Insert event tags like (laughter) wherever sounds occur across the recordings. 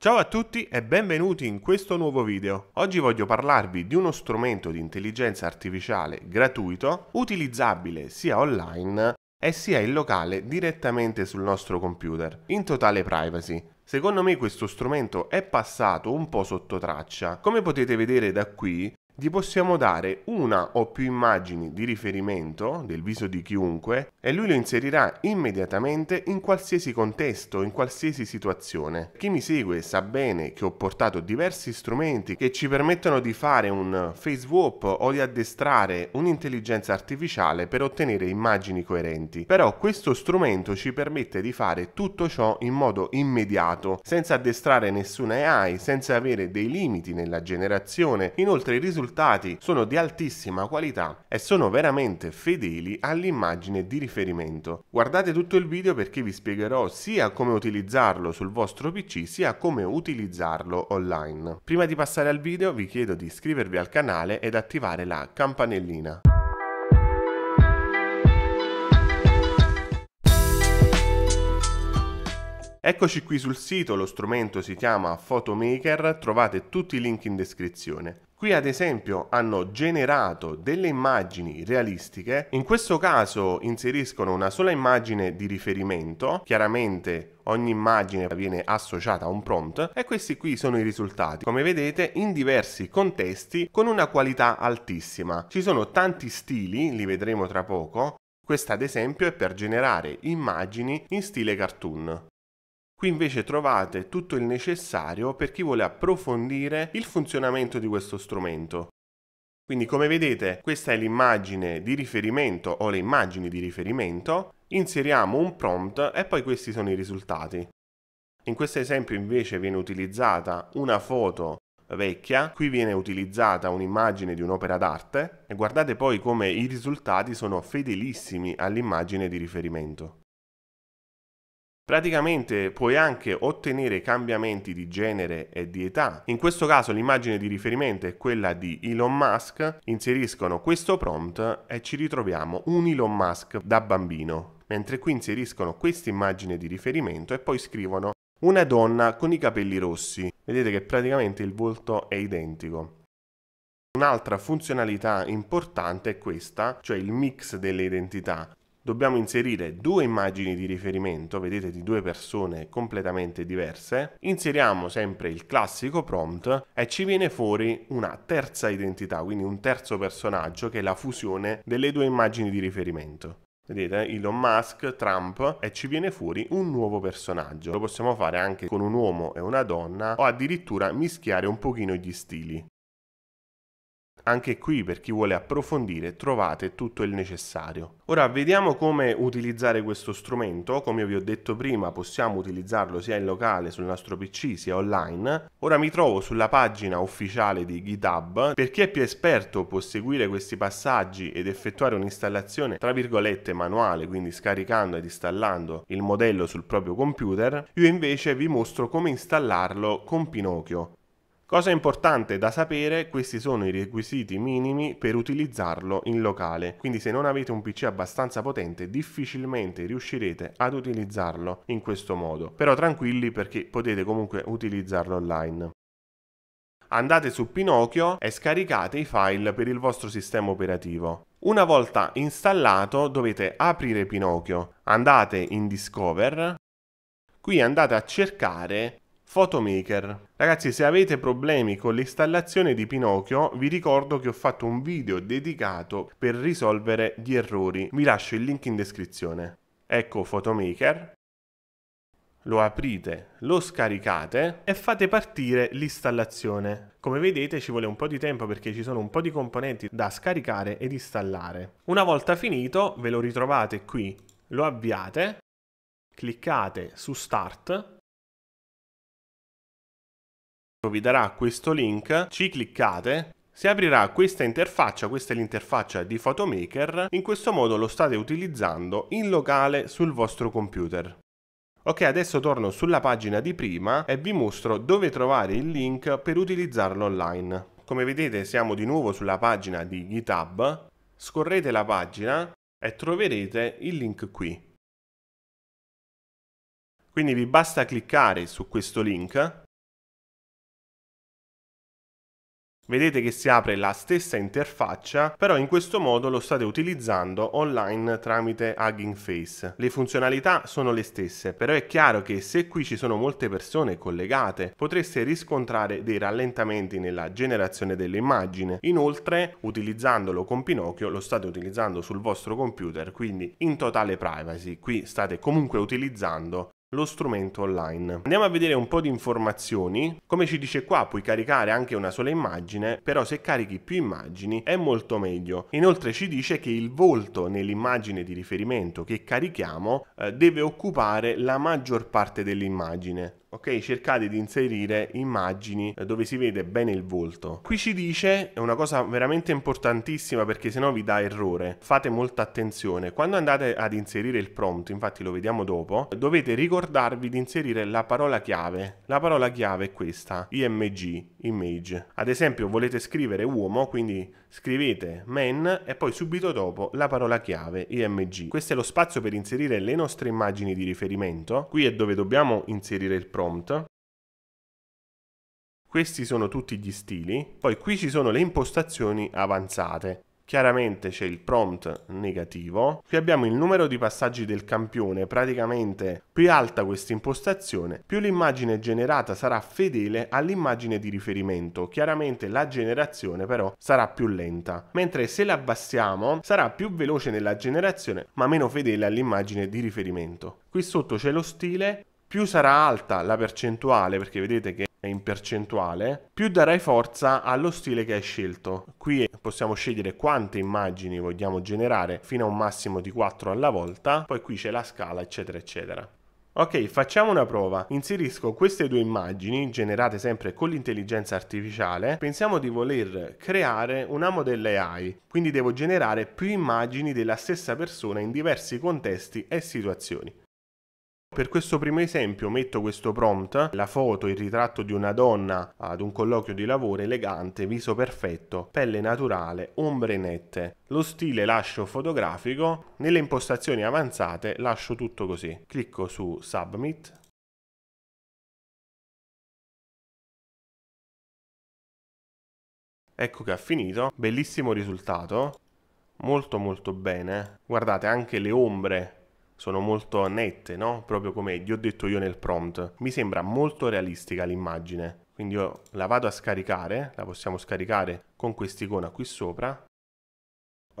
Ciao a tutti e benvenuti in questo nuovo video. Oggi voglio parlarvi di uno strumento di intelligenza artificiale gratuito, utilizzabile sia online e sia in locale direttamente sul nostro computer, in totale privacy. Secondo me questo strumento è passato un po' sotto traccia. Come potete vedere da qui, gli possiamo dare una o più immagini di riferimento del viso di chiunque e lui lo inserirà immediatamente in qualsiasi contesto, in qualsiasi situazione. Chi mi segue sa bene che ho portato diversi strumenti che ci permettono di fare un face swap o di addestrare un'intelligenza artificiale per ottenere immagini coerenti. Però questo strumento ci permette di fare tutto ciò in modo immediato, senza addestrare nessuna AI, senza avere dei limiti nella generazione. Inoltre i risultati risultati sono di altissima qualità e sono veramente fedeli all'immagine di riferimento. Guardate tutto il video perché vi spiegherò sia come utilizzarlo sul vostro PC sia come utilizzarlo online. Prima di passare al video vi chiedo di iscrivervi al canale ed attivare la campanellina. Eccoci qui sul sito, lo strumento si chiama Photomaker, trovate tutti i link in descrizione. Qui ad esempio hanno generato delle immagini realistiche, in questo caso inseriscono una sola immagine di riferimento, chiaramente ogni immagine viene associata a un prompt e questi qui sono i risultati come vedete in diversi contesti con una qualità altissima ci sono tanti stili li vedremo tra poco questa ad esempio è per generare immagini in stile cartoon Qui invece trovate tutto il necessario per chi vuole approfondire il funzionamento di questo strumento. Quindi come vedete questa è l'immagine di riferimento o le immagini di riferimento, inseriamo un prompt e poi questi sono i risultati. In questo esempio invece viene utilizzata una foto vecchia, qui viene utilizzata un'immagine di un'opera d'arte e guardate poi come i risultati sono fedelissimi all'immagine di riferimento. Praticamente puoi anche ottenere cambiamenti di genere e di età. In questo caso l'immagine di riferimento è quella di Elon Musk, inseriscono questo prompt e ci ritroviamo un Elon Musk da bambino, mentre qui inseriscono questa immagine di riferimento e poi scrivono una donna con i capelli rossi. Vedete che praticamente il volto è identico. Un'altra funzionalità importante è questa, cioè il mix delle identità dobbiamo inserire due immagini di riferimento, vedete di due persone completamente diverse, inseriamo sempre il classico prompt e ci viene fuori una terza identità, quindi un terzo personaggio che è la fusione delle due immagini di riferimento. Vedete, Elon Musk, Trump e ci viene fuori un nuovo personaggio. Lo possiamo fare anche con un uomo e una donna o addirittura mischiare un pochino gli stili. Anche qui per chi vuole approfondire trovate tutto il necessario. Ora vediamo come utilizzare questo strumento, come vi ho detto prima possiamo utilizzarlo sia in locale sul nostro pc sia online. Ora mi trovo sulla pagina ufficiale di GitHub, per chi è più esperto può seguire questi passaggi ed effettuare un'installazione tra virgolette manuale, quindi scaricando ed installando il modello sul proprio computer, io invece vi mostro come installarlo con Pinocchio. Cosa importante da sapere, questi sono i requisiti minimi per utilizzarlo in locale, quindi se non avete un PC abbastanza potente difficilmente riuscirete ad utilizzarlo in questo modo, però tranquilli perché potete comunque utilizzarlo online andate su Pinocchio e scaricate i file per il vostro sistema operativo. Una volta installato dovete aprire Pinocchio, andate in Discover, qui andate a cercare Photomaker. Ragazzi se avete problemi con l'installazione di Pinocchio vi ricordo che ho fatto un video dedicato per risolvere gli errori, vi lascio il link in descrizione. Ecco Photomaker, lo aprite, lo scaricate e fate partire l'installazione. Come vedete ci vuole un po' di tempo perché ci sono un po' di componenti da scaricare ed installare. Una volta finito ve lo ritrovate qui, lo avviate, cliccate su Start vi darà questo link, ci cliccate si aprirà questa interfaccia, questa è l'interfaccia di Photomaker, in questo modo lo state utilizzando in locale sul vostro computer. Ok, adesso torno sulla pagina di prima e vi mostro dove trovare il link per utilizzarlo online. Come vedete siamo di nuovo sulla pagina di GitHub, scorrete la pagina e troverete il link qui. Quindi vi basta cliccare su questo link Vedete che si apre la stessa interfaccia, però in questo modo lo state utilizzando online tramite Hugging Face. Le funzionalità sono le stesse, però è chiaro che se qui ci sono molte persone collegate, potreste riscontrare dei rallentamenti nella generazione dell'immagine. Inoltre, utilizzandolo con Pinocchio, lo state utilizzando sul vostro computer, quindi in totale privacy. Qui state comunque utilizzando lo strumento online. Andiamo a vedere un po' di informazioni. Come ci dice qua, puoi caricare anche una sola immagine, però se carichi più immagini è molto meglio. Inoltre ci dice che il volto nell'immagine di riferimento che carichiamo eh, deve occupare la maggior parte dell'immagine. Ok, cercate di inserire immagini eh, dove si vede bene il volto. Qui ci dice, è una cosa veramente importantissima perché sennò vi dà errore, fate molta attenzione. Quando andate ad inserire il prompt, infatti lo vediamo dopo, dovete ricordare ricordarvi di inserire la parola chiave. La parola chiave è questa, img, image. Ad esempio volete scrivere uomo, quindi scrivete man e poi subito dopo la parola chiave, img. Questo è lo spazio per inserire le nostre immagini di riferimento. Qui è dove dobbiamo inserire il prompt. Questi sono tutti gli stili, poi qui ci sono le impostazioni avanzate chiaramente c'è il prompt negativo. Qui abbiamo il numero di passaggi del campione, praticamente più alta questa impostazione, più l'immagine generata sarà fedele all'immagine di riferimento. Chiaramente la generazione però sarà più lenta, mentre se l'abbassiamo sarà più veloce nella generazione ma meno fedele all'immagine di riferimento. Qui sotto c'è lo stile, più sarà alta la percentuale, perché vedete che in percentuale, più darai forza allo stile che hai scelto. Qui possiamo scegliere quante immagini vogliamo generare fino a un massimo di 4 alla volta, poi qui c'è la scala eccetera eccetera. Ok, facciamo una prova. Inserisco queste due immagini, generate sempre con l'intelligenza artificiale. Pensiamo di voler creare una modella AI, quindi devo generare più immagini della stessa persona in diversi contesti e situazioni. Per questo primo esempio metto questo prompt, la foto, il ritratto di una donna ad un colloquio di lavoro elegante, viso perfetto, pelle naturale, ombre nette. Lo stile lascio fotografico, nelle impostazioni avanzate lascio tutto così. Clicco su Submit. Ecco che ha finito, bellissimo risultato, molto molto bene. Guardate anche le ombre sono molto nette, no? Proprio come gli ho detto io nel prompt. Mi sembra molto realistica l'immagine. Quindi io la vado a scaricare, la possiamo scaricare con quest'icona qui sopra.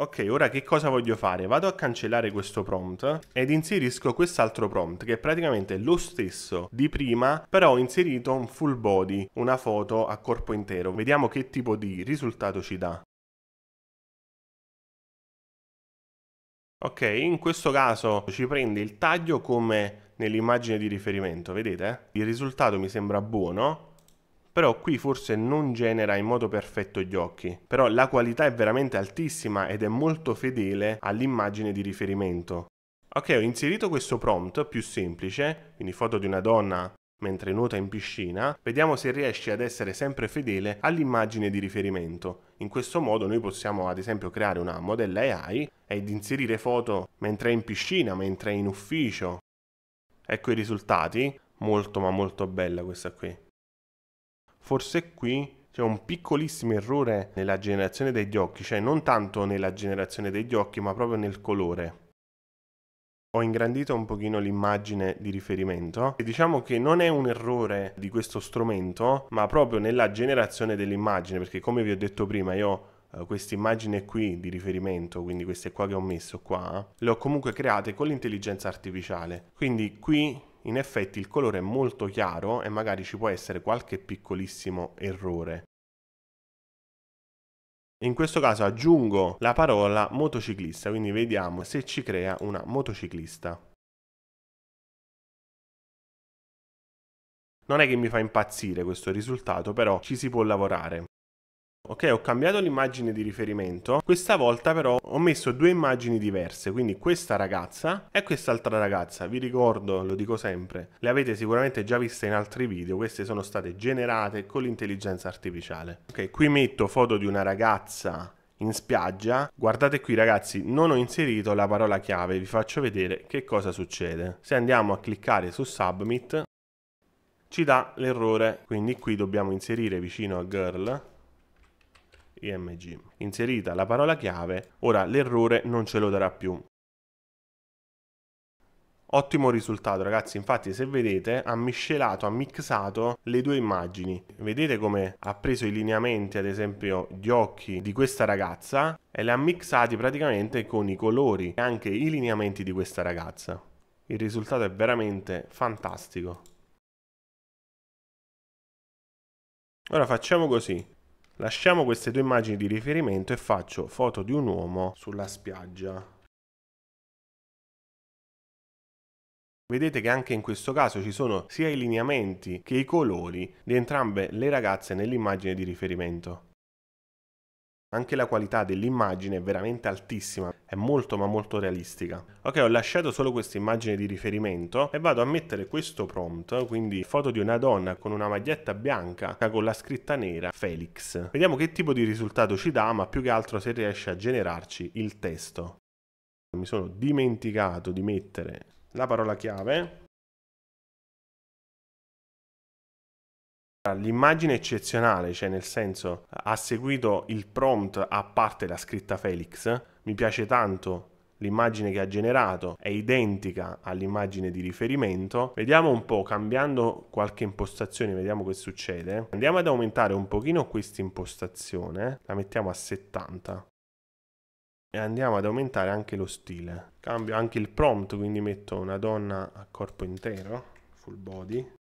Ok, ora che cosa voglio fare? Vado a cancellare questo prompt ed inserisco quest'altro prompt che è praticamente lo stesso di prima, però ho inserito un full body, una foto a corpo intero. Vediamo che tipo di risultato ci dà. Ok, in questo caso ci prende il taglio come nell'immagine di riferimento, vedete? Il risultato mi sembra buono, però qui forse non genera in modo perfetto gli occhi. Però la qualità è veramente altissima ed è molto fedele all'immagine di riferimento. Ok, ho inserito questo prompt più semplice, quindi foto di una donna mentre nuota in piscina, vediamo se riesce ad essere sempre fedele all'immagine di riferimento. In questo modo noi possiamo ad esempio creare una modella AI ed inserire foto mentre è in piscina, mentre è in ufficio. Ecco i risultati, molto ma molto bella questa qui. Forse qui c'è un piccolissimo errore nella generazione degli occhi, cioè non tanto nella generazione degli occhi ma proprio nel colore ho ingrandito un pochino l'immagine di riferimento e diciamo che non è un errore di questo strumento ma proprio nella generazione dell'immagine perché come vi ho detto prima io Uh, questa immagine qui di riferimento, quindi queste qua che ho messo qua, le ho comunque create con l'intelligenza artificiale. Quindi qui in effetti il colore è molto chiaro e magari ci può essere qualche piccolissimo errore. In questo caso aggiungo la parola motociclista, quindi vediamo se ci crea una motociclista. Non è che mi fa impazzire questo risultato, però ci si può lavorare ok ho cambiato l'immagine di riferimento questa volta però ho messo due immagini diverse quindi questa ragazza e quest'altra ragazza vi ricordo lo dico sempre le avete sicuramente già viste in altri video queste sono state generate con l'intelligenza artificiale ok qui metto foto di una ragazza in spiaggia. Guardate qui ragazzi, non ho inserito la parola chiave, vi faccio vedere che cosa succede. Se andiamo a cliccare su Submit, ci dà l'errore, quindi qui dobbiamo inserire vicino a Girl EMG. Inserita la parola chiave, ora l'errore non ce lo darà più. Ottimo risultato ragazzi, infatti se vedete ha miscelato, ha mixato le due immagini. Vedete come ha preso i lineamenti ad esempio gli occhi di questa ragazza e li ha mixati praticamente con i colori e anche i lineamenti di questa ragazza. Il risultato è veramente fantastico. Ora facciamo così, Lasciamo queste due immagini di riferimento e faccio foto di un uomo sulla spiaggia. Vedete che anche in questo caso ci sono sia i lineamenti che i colori di entrambe le ragazze nell'immagine di riferimento. Anche la qualità dell'immagine è veramente altissima, è molto ma molto realistica. Ok, ho lasciato solo questa immagine di riferimento e vado a mettere questo prompt, quindi foto di una donna con una maglietta bianca con la scritta nera Felix. Vediamo che tipo di risultato ci dà, ma più che altro se riesce a generarci il testo. Mi sono dimenticato di mettere la parola chiave Eh, l'immagine eccezionale, cioè nel senso ha seguito il prompt a parte la scritta Felix, mi piace tanto l'immagine che ha generato è identica all'immagine di riferimento. Vediamo un po', cambiando qualche impostazione, vediamo che succede. Andiamo ad aumentare un pochino questa impostazione, la mettiamo a 70. E andiamo ad aumentare anche lo stile. Cambio anche il prompt, quindi metto una donna a corpo intero, full body.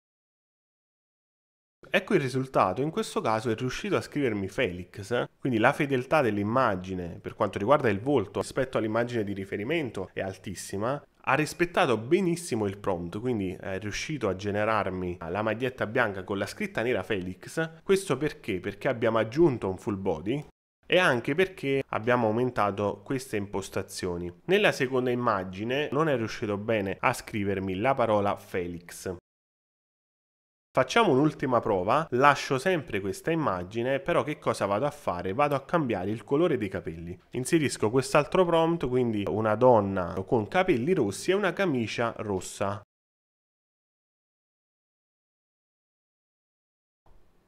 Ecco il risultato, in questo caso è riuscito a scrivermi Felix, quindi la fedeltà dell'immagine per quanto riguarda il volto rispetto all'immagine di riferimento è altissima, ha rispettato benissimo il prompt, quindi è riuscito a generarmi la maglietta bianca con la scritta nera Felix. Questo perché? Perché abbiamo aggiunto un full body e anche perché abbiamo aumentato queste impostazioni. Nella seconda immagine non è riuscito bene a scrivermi la parola Felix. Facciamo un'ultima prova, lascio sempre questa immagine, però che cosa vado a fare? Vado a cambiare il colore dei capelli. Inserisco quest'altro prompt, quindi una donna con capelli rossi e una camicia rossa.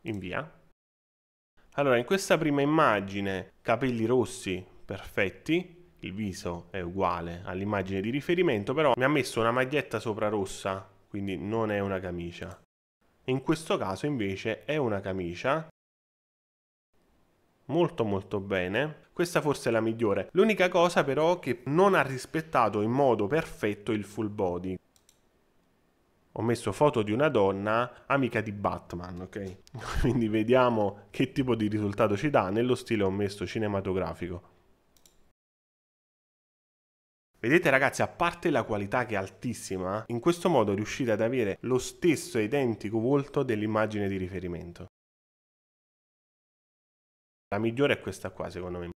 Invia. Allora, in questa prima immagine, capelli rossi, perfetti, il viso è uguale all'immagine di riferimento, però mi ha messo una maglietta sopra rossa, quindi non è una camicia in questo caso invece è una camicia molto molto bene questa forse è la migliore l'unica cosa però che non ha rispettato in modo perfetto il full body ho messo foto di una donna amica di Batman ok (laughs) quindi vediamo che tipo di risultato ci dà nello stile ho messo cinematografico Vedete ragazzi, a parte la qualità che è altissima, in questo modo riuscite ad avere lo stesso identico volto dell'immagine di riferimento. La migliore è questa qua, secondo me.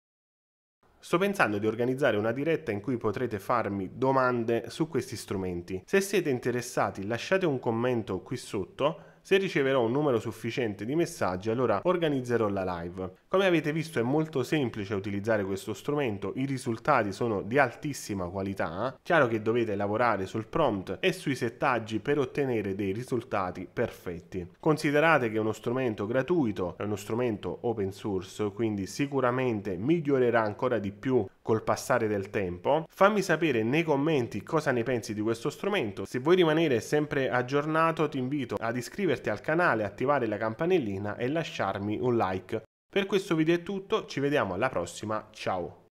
Sto pensando di organizzare una diretta in cui potrete farmi domande su questi strumenti. Se siete interessati lasciate un commento qui sotto se riceverò un numero sufficiente di messaggi allora organizzerò la live. Come avete visto è molto semplice utilizzare questo strumento, i risultati sono di altissima qualità, chiaro che dovete lavorare sul prompt e sui settaggi per ottenere dei risultati perfetti. Considerate che è uno strumento gratuito, è uno strumento open source, quindi sicuramente migliorerà ancora di più col passare del tempo. Fammi sapere nei commenti cosa ne pensi di questo strumento. Se vuoi rimanere sempre aggiornato ti invito ad iscriverti al canale, attivare la campanellina e lasciarmi un like. Per questo video è tutto, ci vediamo alla prossima, ciao!